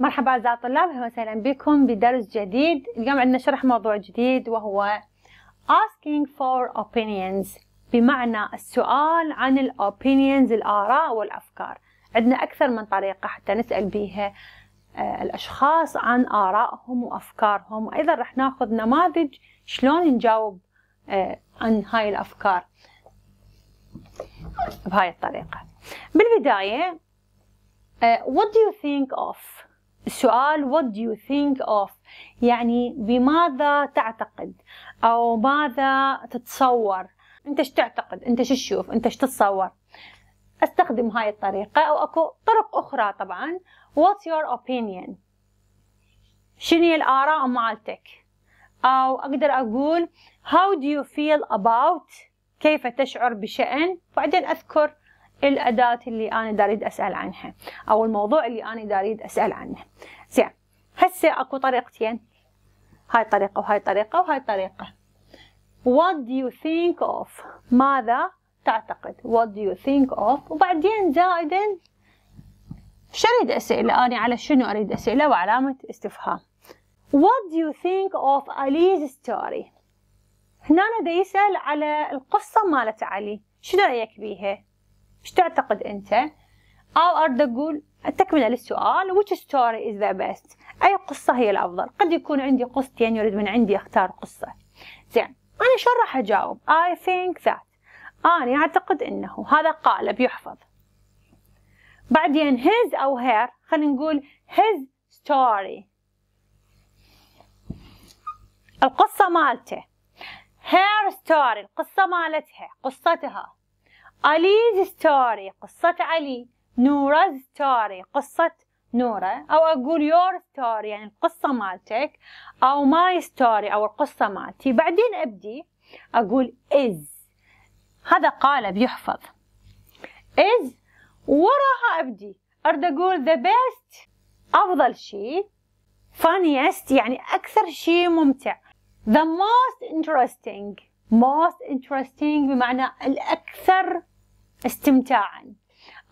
مرحبا أعزائي الطلاب أهلا وسهلا بكم بدرس جديد اليوم عندنا شرح موضوع جديد وهو asking for opinions بمعنى السؤال عن الاوبينينز الآراء والأفكار عندنا أكثر من طريقة حتى نسأل بيها آه، الأشخاص عن آرائهم وأفكارهم وأيضا راح ناخذ نماذج شلون نجاوب آه، عن هاي الأفكار بهاي الطريقة بالبداية آه، what do you think of السؤال what do you think of يعني بماذا تعتقد أو ماذا تتصور أنت ايش تعتقد أنت ايش تشوف أنت ايش تتصور استخدم هاي الطريقة أو أكو طرق أخرى طبعا what's your opinion شنو الآراء مالتك أو أقدر أقول how do you feel about كيف تشعر بشأن بعدين أذكر الأداة اللي أنا داريد أسأل عنها أو الموضوع اللي أنا داريد أسأل عنه زين هسه أكو طريقتين هاي طريقة وهاي طريقة وهاي طريقة What do you think of ماذا تعتقد What do you think of وبعدين زائدا شريد أسئلة أنا على شنو أريد أسئلة وعلامة استفهام What do you think of Ali's story هنا دا يسأل على القصة مالت علي شنو رأيك بيها ايش تعتقد انت او ارد اقول تكملة للسؤال which story is the best اي قصة هي الافضل قد يكون عندي قصتين يريد من عندي اختار قصة زين انا شو راح اجاوب I think that انا اعتقد انه هذا قالب يحفظ بعدين his او her خلينا نقول his story القصة مالته her story القصة مالتها قصتها أليز ستوري قصة علي نورا ستوري قصة نورة أو أقول يور ستوري يعني القصة مالتك أو ماي ستوري أو القصة مالتي بعدين أبدي أقول إز هذا قالب يحفظ إز وراها أبدي أرد أقول the best أفضل شيء funniest يعني أكثر شيء ممتع the most interesting most interesting بمعنى الأكثر استمتاعا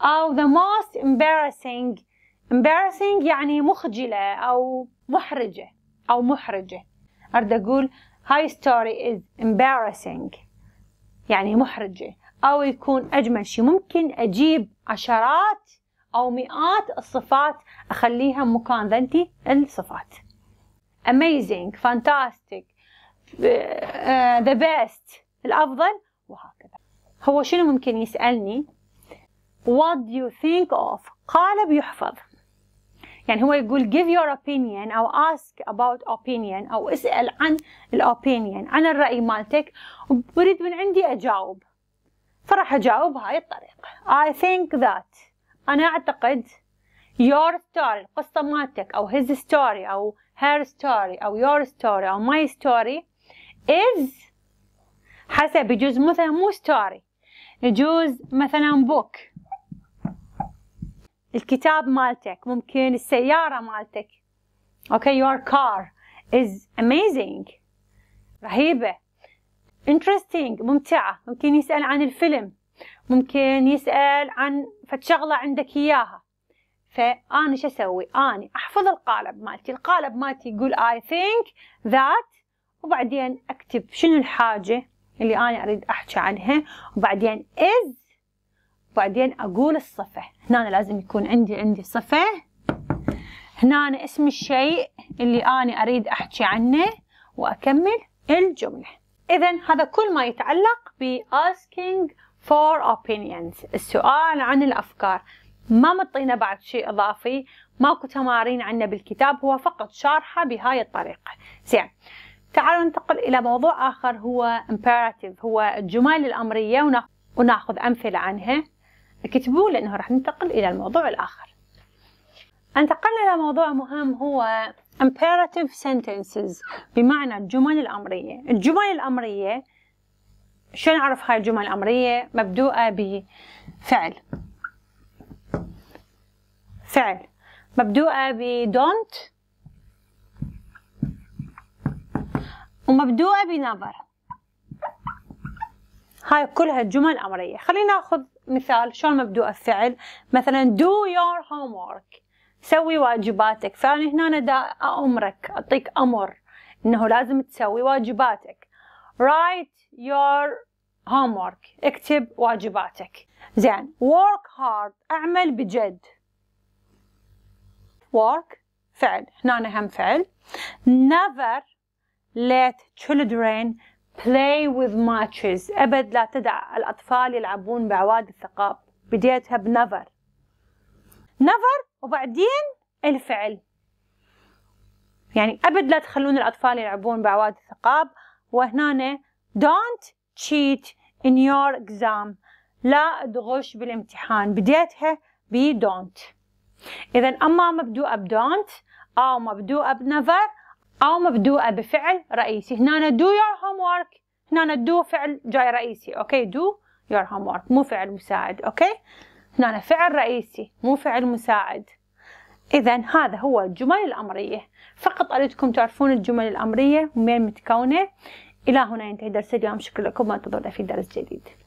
أو the most embarrassing embarrassing يعني مخجلة أو محرجة أو محرجة أرد أقول هاي story is embarrassing يعني محرجة أو يكون أجمل شيء ممكن أجيب عشرات أو مئات الصفات أخليها مكان ذنتي الصفات amazing fantastic ذا بيست uh, الافضل وهكذا هو شنو ممكن يسالني what do you think of قال بيحفظ يعني هو يقول give your opinion أو ask about opinion أو اسأل عن الopinion عن الرأي مالتك وبريد من عندي أجاوب فراح أجاوب هاي الطريقة I think that أنا أعتقد your story القصة مالتك أو his story أو her story أو your story أو my story is حسب يجوز مثلا مو story يجوز مثلا book الكتاب مالتك ممكن السيارة مالتك okay your car is amazing رهيبة interesting ممتعة ممكن يسأل عن الفيلم ممكن يسأل عن فتشغلة عندك إياها فأنا شو أسوي أنا أحفظ القالب مالتي القالب مالتي يقول I think that وبعدين أكتب شنو الحاجة اللي أنا أريد أحكي عنها وبعدين إز وبعدين أقول الصفة هنا لازم يكون عندي عندي صفة هنا اسم الشيء اللي أنا أريد أحكي عنه وأكمل الجملة إذا هذا كل ما يتعلق ب asking for opinions السؤال عن الأفكار ما مطينا بعد شيء إضافي ماكو تمارين عنا بالكتاب هو فقط شارحة بهاي الطريقة زين تعالوا ننتقل إلى موضوع آخر هو imperative هو الجمال الأمرية وناخذ أمثلة عنها اكتبوا لأنه راح ننتقل إلى الموضوع الآخر انتقلنا إلى موضوع مهم هو imperative sentences بمعنى الجمل الأمرية الجمل الأمرية شو نعرف هاي الجمل الأمرية مبدوءة بفعل فعل مبدوءة ب don't ومبدوءة بنظر هاي كلها جمل أمرية خلينا ناخذ مثال شلون مبدوء الفعل مثلا do your homework سوي واجباتك فأنا هنا دا أمرك أعطيك أمر إنه لازم تسوي واجباتك write your homework اكتب واجباتك زين work hard أعمل بجد work فعل هنا هم فعل never let children play with matches أبد لا تدع الأطفال يلعبون بعواد الثقاب بديتها بنفر نفر وبعدين الفعل يعني أبد لا تخلون الأطفال يلعبون بعواد الثقاب وهنا don't cheat in your exam لا تغش بالامتحان بديتها ب don't إذا أما مبدوءة ب don't أو مبدوءة ب never أو مبدوءة بفعل رئيسي هنا do your homework هنا do فعل جاي رئيسي أوكي do your homework مو فعل مساعد أوكي هنا فعل رئيسي مو فعل مساعد إذا هذا هو الجمل الأمرية فقط أريدكم تعرفون الجمل الأمرية ومين متكونة إلى هنا ينتهي درس اليوم شكرا لكم وانتظرونا في درس جديد